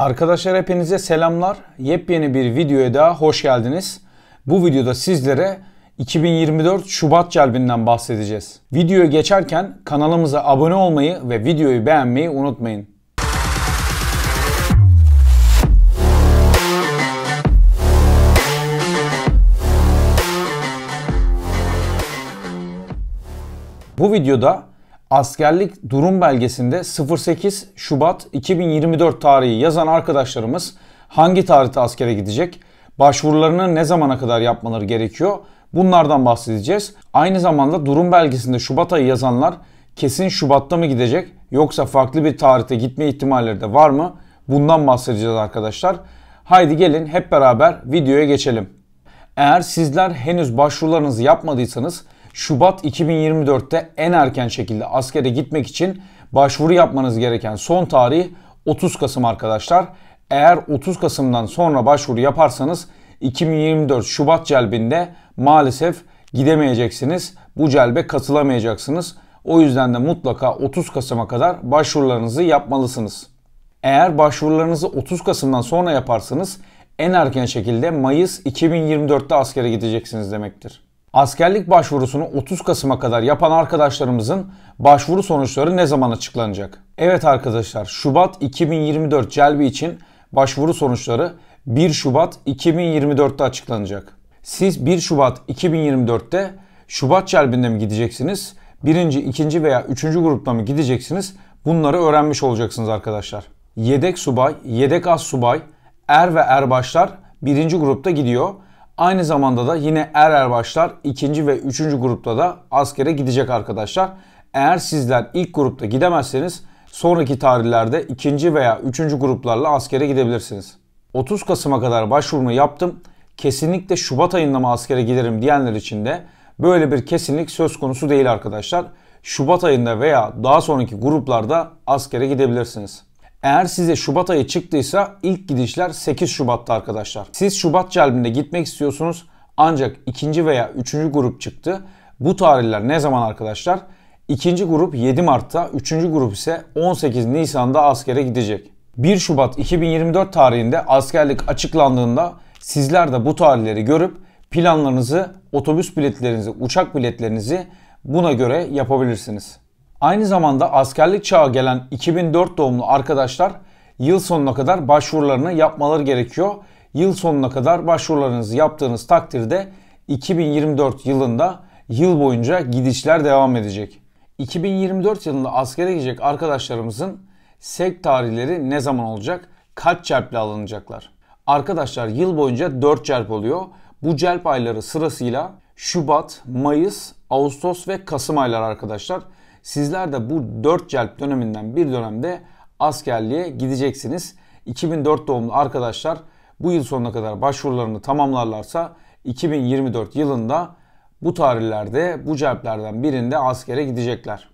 Arkadaşlar hepinize selamlar. Yepyeni bir videoya daha hoş geldiniz. Bu videoda sizlere 2024 Şubat celbinden bahsedeceğiz. Videoya geçerken kanalımıza abone olmayı ve videoyu beğenmeyi unutmayın. Bu videoda askerlik durum belgesinde 08 Şubat 2024 tarihi yazan arkadaşlarımız hangi tarihte askere gidecek? Başvurularını ne zamana kadar yapmaları gerekiyor? Bunlardan bahsedeceğiz. Aynı zamanda durum belgesinde Şubat ayı yazanlar kesin Şubat'ta mı gidecek yoksa farklı bir tarihte gitme ihtimalleri de var mı? Bundan bahsedeceğiz arkadaşlar. Haydi gelin hep beraber videoya geçelim. Eğer sizler henüz başvurularınızı yapmadıysanız Şubat 2024'te en erken şekilde askere gitmek için başvuru yapmanız gereken son tarih 30 Kasım arkadaşlar. Eğer 30 Kasım'dan sonra başvuru yaparsanız 2024 Şubat celbinde maalesef gidemeyeceksiniz. Bu celbe katılamayacaksınız. O yüzden de mutlaka 30 Kasım'a kadar başvurularınızı yapmalısınız. Eğer başvurularınızı 30 Kasım'dan sonra yaparsanız en erken şekilde Mayıs 2024'te askere gideceksiniz demektir. Askerlik başvurusunu 30 Kasım'a kadar yapan arkadaşlarımızın başvuru sonuçları ne zaman açıklanacak? Evet arkadaşlar, Şubat 2024 celbi için başvuru sonuçları 1 Şubat 2024'te açıklanacak. Siz 1 Şubat 2024'te Şubat celbinde mi gideceksiniz? Birinci, ikinci veya üçüncü grupta mı gideceksiniz? Bunları öğrenmiş olacaksınız arkadaşlar. Yedek subay, yedek az subay, er ve erbaşlar birinci grupta gidiyor. Aynı zamanda da yine er er başlar ikinci ve üçüncü grupta da askere gidecek arkadaşlar. Eğer sizler ilk grupta gidemezseniz sonraki tarihlerde ikinci veya üçüncü gruplarla askere gidebilirsiniz. 30 Kasım'a kadar başvurumu yaptım. Kesinlikle Şubat ayında mı askere giderim diyenler için de böyle bir kesinlik söz konusu değil arkadaşlar. Şubat ayında veya daha sonraki gruplarda askere gidebilirsiniz. Eğer size Şubat ayı çıktıysa ilk gidişler 8 Şubat'ta arkadaşlar. Siz Şubat celbinde gitmek istiyorsunuz ancak ikinci veya üçüncü grup çıktı. Bu tarihler ne zaman arkadaşlar? İkinci grup 7 Mart'ta, üçüncü grup ise 18 Nisan'da askere gidecek. 1 Şubat 2024 tarihinde askerlik açıklandığında sizler de bu tarihleri görüp planlarınızı, otobüs biletlerinizi, uçak biletlerinizi buna göre yapabilirsiniz. Aynı zamanda askerlik çağı gelen 2004 doğumlu arkadaşlar yıl sonuna kadar başvurularını yapmaları gerekiyor. Yıl sonuna kadar başvurularınızı yaptığınız takdirde 2024 yılında yıl boyunca gidişler devam edecek. 2024 yılında askere gidecek arkadaşlarımızın sek tarihleri ne zaman olacak? Kaç çarple alınacaklar? Arkadaşlar yıl boyunca 4 çarp oluyor. Bu çarp ayları sırasıyla Şubat, Mayıs, Ağustos ve Kasım ayları arkadaşlar. Sizler de bu 4 celp döneminden bir dönemde askerliğe gideceksiniz. 2004 doğumlu arkadaşlar bu yıl sonuna kadar başvurularını tamamlarlarsa 2024 yılında bu tarihlerde bu celplerden birinde askere gidecekler.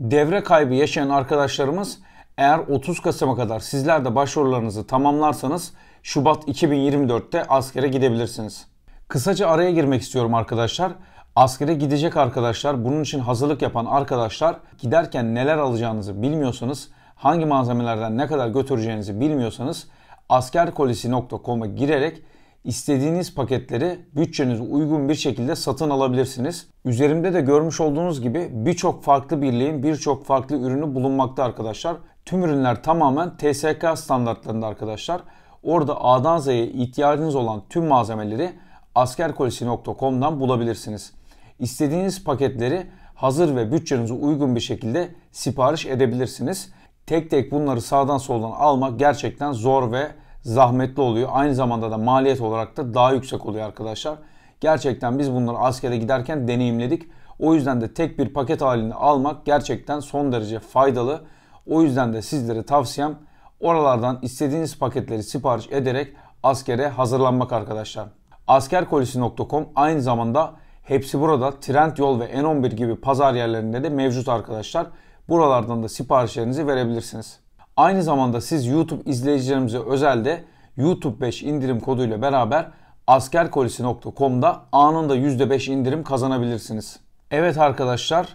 Devre kaybı yaşayan arkadaşlarımız eğer 30 Kasım'a kadar sizler de başvurularınızı tamamlarsanız Şubat 2024'te askere gidebilirsiniz. Kısaca araya girmek istiyorum arkadaşlar. Askere gidecek arkadaşlar, bunun için hazırlık yapan arkadaşlar giderken neler alacağınızı bilmiyorsanız, hangi malzemelerden ne kadar götüreceğinizi bilmiyorsanız askerkolisi.com'a girerek istediğiniz paketleri bütçenize uygun bir şekilde satın alabilirsiniz. Üzerimde de görmüş olduğunuz gibi birçok farklı birliğin birçok farklı ürünü bulunmakta arkadaşlar. Tüm ürünler tamamen TSK standartlarında arkadaşlar. Orada A'dan Z'ye ihtiyacınız olan tüm malzemeleri askerkolisi.com'dan bulabilirsiniz istediğiniz paketleri hazır ve bütçenize uygun bir şekilde sipariş edebilirsiniz. Tek tek bunları sağdan soldan almak gerçekten zor ve zahmetli oluyor. Aynı zamanda da maliyet olarak da daha yüksek oluyor arkadaşlar. Gerçekten biz bunları askere giderken deneyimledik. O yüzden de tek bir paket halinde almak gerçekten son derece faydalı. O yüzden de sizlere tavsiyem oralardan istediğiniz paketleri sipariş ederek askere hazırlanmak arkadaşlar. Askerkolisi.com aynı zamanda Hepsi burada Trend Yol ve N11 gibi pazar yerlerinde de mevcut arkadaşlar. Buralardan da siparişlerinizi verebilirsiniz. Aynı zamanda siz YouTube izleyicilerimize özelde YouTube 5 indirim koduyla beraber askerkolisi.com'da anında %5 indirim kazanabilirsiniz. Evet arkadaşlar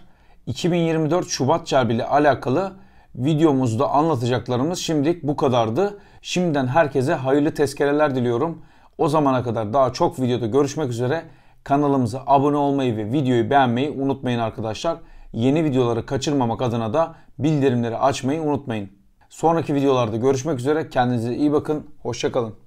2024 Şubat çarbi ile alakalı videomuzda anlatacaklarımız şimdilik bu kadardı. Şimdiden herkese hayırlı tezkereler diliyorum. O zamana kadar daha çok videoda görüşmek üzere. Kanalımıza abone olmayı ve videoyu beğenmeyi unutmayın arkadaşlar. Yeni videoları kaçırmamak adına da bildirimleri açmayı unutmayın. Sonraki videolarda görüşmek üzere. Kendinize iyi bakın. Hoşçakalın.